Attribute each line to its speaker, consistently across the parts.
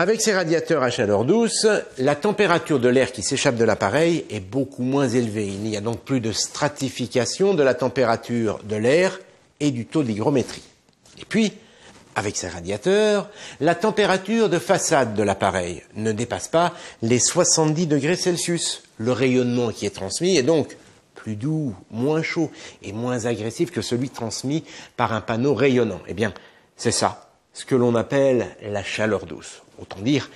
Speaker 1: Avec ces radiateurs à chaleur douce, la température de l'air qui s'échappe de l'appareil est beaucoup moins élevée. Il n'y a donc plus de stratification de la température de l'air et du taux d'hygrométrie. Et puis, avec ces radiateurs, la température de façade de l'appareil ne dépasse pas les 70 degrés Celsius. Le rayonnement qui est transmis est donc plus doux, moins chaud et moins agressif que celui transmis par un panneau rayonnant. Eh bien, c'est ça, ce que l'on appelle la chaleur douce. Autant dire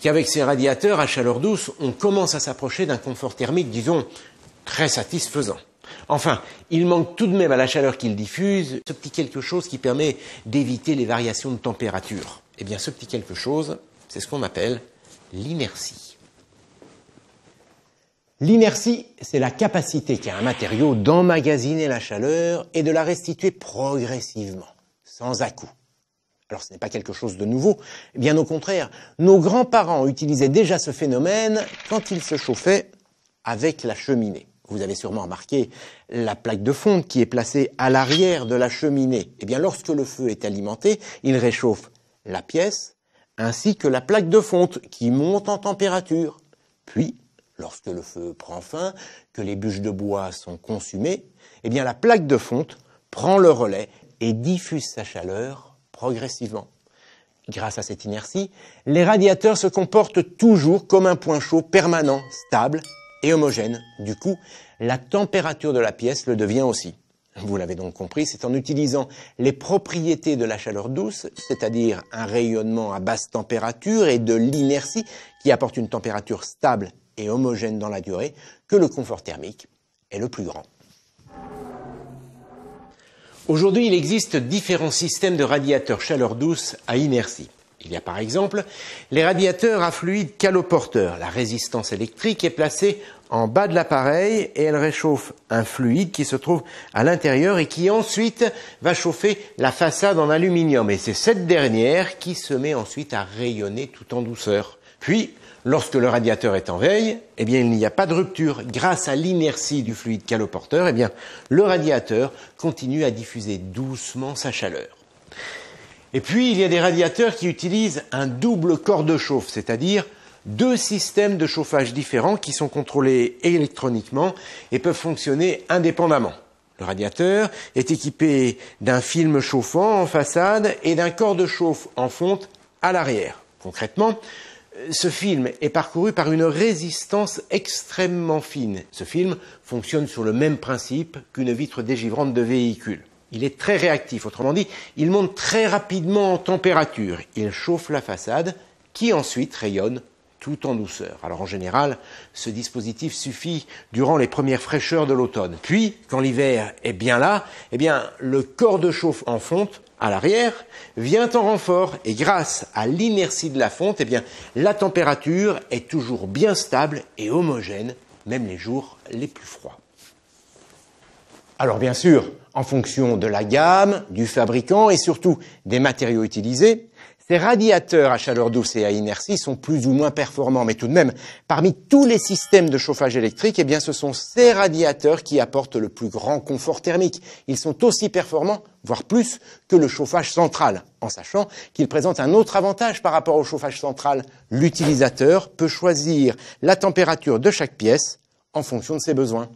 Speaker 1: qu'avec ces radiateurs à chaleur douce, on commence à s'approcher d'un confort thermique, disons, très satisfaisant. Enfin, il manque tout de même à la chaleur qu'il diffuse ce petit quelque chose qui permet d'éviter les variations de température. Eh bien, ce petit quelque chose, c'est ce qu'on appelle l'inertie. L'inertie, c'est la capacité qu'a un matériau d'emmagasiner la chaleur et de la restituer progressivement, sans à-coups. Alors ce n'est pas quelque chose de nouveau, bien au contraire, nos grands-parents utilisaient déjà ce phénomène quand ils se chauffaient avec la cheminée. Vous avez sûrement remarqué la plaque de fonte qui est placée à l'arrière de la cheminée. Eh bien, lorsque le feu est alimenté, il réchauffe la pièce ainsi que la plaque de fonte qui monte en température. Puis, lorsque le feu prend fin, que les bûches de bois sont consumées, eh bien, la plaque de fonte prend le relais et diffuse sa chaleur progressivement. Grâce à cette inertie, les radiateurs se comportent toujours comme un point chaud permanent, stable et homogène. Du coup, la température de la pièce le devient aussi. Vous l'avez donc compris, c'est en utilisant les propriétés de la chaleur douce, c'est-à-dire un rayonnement à basse température et de l'inertie qui apporte une température stable et homogène dans la durée, que le confort thermique est le plus grand. Aujourd'hui, il existe différents systèmes de radiateurs chaleur douce à inertie. Il y a par exemple les radiateurs à fluide caloporteur. La résistance électrique est placée en bas de l'appareil et elle réchauffe un fluide qui se trouve à l'intérieur et qui ensuite va chauffer la façade en aluminium. Et c'est cette dernière qui se met ensuite à rayonner tout en douceur. Puis, Lorsque le radiateur est en veille, eh bien, il n'y a pas de rupture. Grâce à l'inertie du fluide caloporteur, eh bien, le radiateur continue à diffuser doucement sa chaleur. Et puis, il y a des radiateurs qui utilisent un double corps de chauffe, c'est-à-dire deux systèmes de chauffage différents qui sont contrôlés électroniquement et peuvent fonctionner indépendamment. Le radiateur est équipé d'un film chauffant en façade et d'un corps de chauffe en fonte à l'arrière. Concrètement, ce film est parcouru par une résistance extrêmement fine. Ce film fonctionne sur le même principe qu'une vitre dégivrante de véhicule. Il est très réactif, autrement dit, il monte très rapidement en température. Il chauffe la façade qui ensuite rayonne tout en douceur. Alors en général, ce dispositif suffit durant les premières fraîcheurs de l'automne. Puis, quand l'hiver est bien là, eh bien, le corps de chauffe en fonte à l'arrière, vient en renfort et grâce à l'inertie de la fonte, eh bien, la température est toujours bien stable et homogène, même les jours les plus froids. Alors bien sûr, en fonction de la gamme, du fabricant et surtout des matériaux utilisés, ces radiateurs à chaleur douce et à inertie sont plus ou moins performants, mais tout de même, parmi tous les systèmes de chauffage électrique, eh bien, ce sont ces radiateurs qui apportent le plus grand confort thermique. Ils sont aussi performants, voire plus, que le chauffage central, en sachant qu'ils présentent un autre avantage par rapport au chauffage central. L'utilisateur peut choisir la température de chaque pièce en fonction de ses besoins.